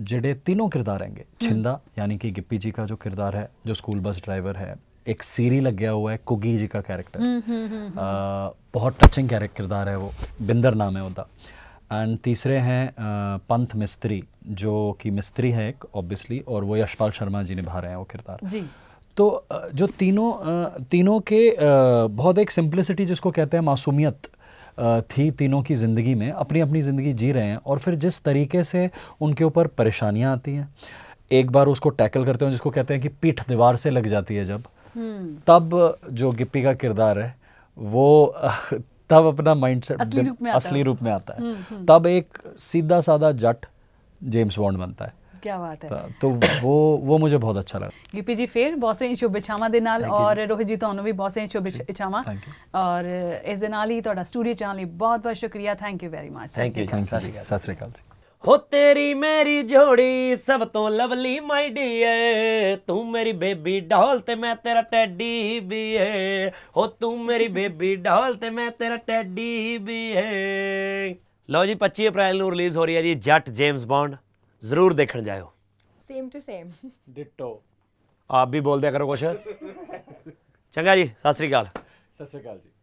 जड़े तीनों किरदार आएंगे हम्म। छिंदा यानी कि गिप्पी जी का जो किरदार है जो स्कूल बस ड्राइवर है एक सीरी लग गया हुआ है कुगी जी का कैरेक्टर हम्म, हम्म, बहुत टचिंग कैरेक्टर किरदार है वो बिंदर नाम है उनका एंड तीसरे हैं पंथ मिस्त्री जो कि मिस्त्री है एक ऑब्वियसली और वो यशपाल शर्मा जी निभा रहे हैं वो किरदार जी तो जो तीनों तीनों के बहुत एक सिंप्लिसिटी जिसको कहते हैं मासूमियत थी तीनों की ज़िंदगी में अपनी अपनी ज़िंदगी जी रहे हैं और फिर जिस तरीके से उनके ऊपर परेशानियाँ आती हैं एक बार उसको टैकल करते हैं जिसको कहते हैं कि पीठ दीवार से लग जाती है जब हम्म। तब जो गिप्पी का किरदार है वो तब अपना माइंड सेट असली रूप में आता है, रूप में आता है। तब एक सीधा साधा जट जेम्स बॉन्ड बनता है क्या ਬਾਤ ਹੈ ਤਾਂ ਉਹ ਉਹ ਮੈਨੂੰ ਬਹੁਤ ਅੱਛਾ ਲੱਗਾ ਗਿੱਪੀ ਜੀ ਫੇਰ ਬਹੁਤ ਸਾਰੀਆਂ ਸ਼ੁਭਕਾਮਨਾਵਾਂ ਦੇ ਨਾਲ ਔਰ ਰੋਹਿਤ ਜੀ ਤੁਹਾਨੂੰ ਵੀ ਬਹੁਤ ਸਾਰੀਆਂ ਸ਼ੁਭਕਾਮਨਾਵਾਂ ਔਰ ਇਸ ਦੇ ਨਾਲ ਹੀ ਤੁਹਾਡਾ ਸਟੂਡੀਓ ਚੈਨਲ ਲਈ ਬਹੁਤ ਬਹੁਤ ਸ਼ੁਕਰੀਆ thank you very much thank you ਸਤਿ ਸ੍ਰੀ ਅਕਾਲ ਜੀ ਹੋ ਤੇਰੀ ਮੇਰੀ ਜੋੜੀ ਸਭ ਤੋਂ ਲਵਲੀ ਮਾਈ ਡੀਏ ਤੂੰ ਮੇਰੀ ਬੇਬੀ ਡਾਲ ਤੇ ਮੈਂ ਤੇਰਾ ਟੈਡੀ ਬੀਏ ਹੋ ਤੂੰ ਮੇਰੀ ਬੇਬੀ ਡਾਲ ਤੇ ਮੈਂ ਤੇਰਾ ਟੈਡੀ ਬੀਏ ਲਓ ਜੀ 25 ਅਪ੍ਰੈਲ ਨੂੰ ਰਿਲੀਜ਼ ਹੋ ਰਹੀ ਹੈ ਜੀ ਜੱਟ ਜੇਮਸ ਬੌਂਡ ਜ਼ਰੂਰ ਦੇਖਣ ਜਾਇਓ ਸੇਮ ਟੂ ਸੇਮ ਡਿਟੋ ਆਪ ਵੀ ਬੋਲਦਿਆ ਕਰੋ ਕੁਛ ਚੰਗਾ ਜੀ ਸਤਿ ਸ੍ਰੀ ਅਕਾਲ ਸਤਿ ਸ੍ਰੀ ਅਕਾਲ ਜੀ